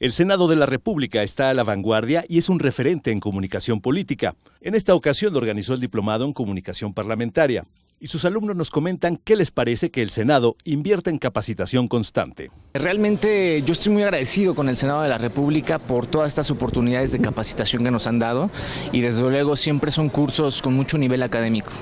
El Senado de la República está a la vanguardia y es un referente en comunicación política. En esta ocasión lo organizó el diplomado en comunicación parlamentaria y sus alumnos nos comentan qué les parece que el Senado invierta en capacitación constante. Realmente yo estoy muy agradecido con el Senado de la República por todas estas oportunidades de capacitación que nos han dado y desde luego siempre son cursos con mucho nivel académico.